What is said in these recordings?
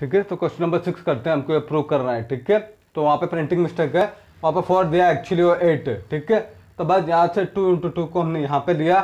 ठीक है तो क्वेश्चन नंबर सिक्स करते हैं हमको अप्रूव करना है ठीक है तो वहाँ पे प्रिंटिंग मिस्टेक है वहाँ पे फोर दिया एक्चुअली वो एट ठीक है तो बस यहाँ से टू इंटू टू को हमने यहाँ पे लिया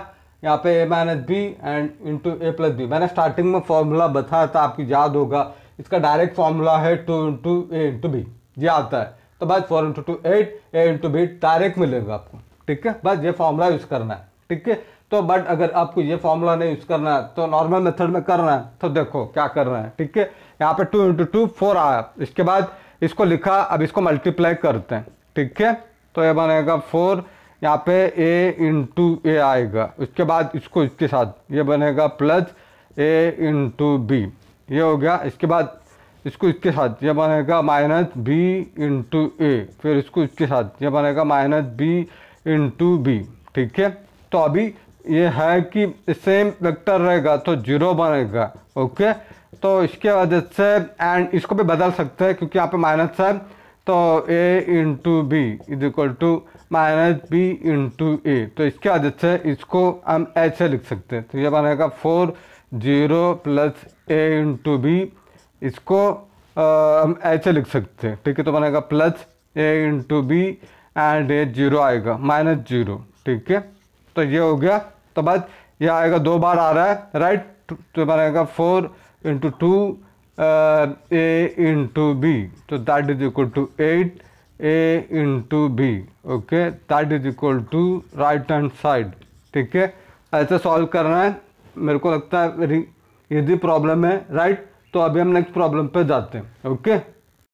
यहाँ पे A minus B and into A plus B मैंने स्टार्टिंग में फॉर्मूला बताया था आपकी याद होगा इसका डायरेक्ट फॉर्मूला है two into A into B ये आता है तो बस four into two eight A into B direct मिलेगा आपको ठीक है बस ये फॉर्मूला यूज़ करना है ठीक है तो बट अगर आपको ये फॉर्मूला नहीं यूज़ करना है तो नॉर्मल मेथड में करना है तो देखो क्या करना है ठीक है यहाँ पे टू इंटू टू फोर आया इसके बाद इसको लिखा अब इसको मल्टीप्लाई करते हैं ठीक है तो ये बनेगा फोर यहाँ पे ए इंटू ए आएगा उसके बाद इसको इसके साथ ये बनेगा प्लस ए इंटू बी ये हो गया इसके बाद इसको इसके साथ ये बनेगा माइनस बी इंटू ए फिर इसको इसके साथ ये बनेगा माइनस बी इंटू बी ठीक है तो अभी ये है कि सेम वेक्टर रहेगा तो जीरो बनेगा ओके तो इसके वजह से एंड इसको भी बदल सकते हैं क्योंकि यहाँ पे माइनस है तो A into B is equal to minus B into A तो इसके वजह से इसको हम ऐसे लिख सकते हैं तो ये बनेगा four zero plus A into B इसको हम ऐसे लिख सकते हैं ठीक है तो बनेगा plus A into B and A zero आएगा माइनस जीरो ठीक है तो ये हो गया तो बाद यह आएगा दो बार आ रहा है राइट तो बार आएगा four into two A into B तो that is equal to eight A into B okay that is equal to right hand side ठीक है ऐसे सॉल्व करना है मेरे को लगता है मेरी यदि प्रॉब्लम है राइट तो अभी हम नेक्स्ट प्रॉब्लम पे जाते हैं ओके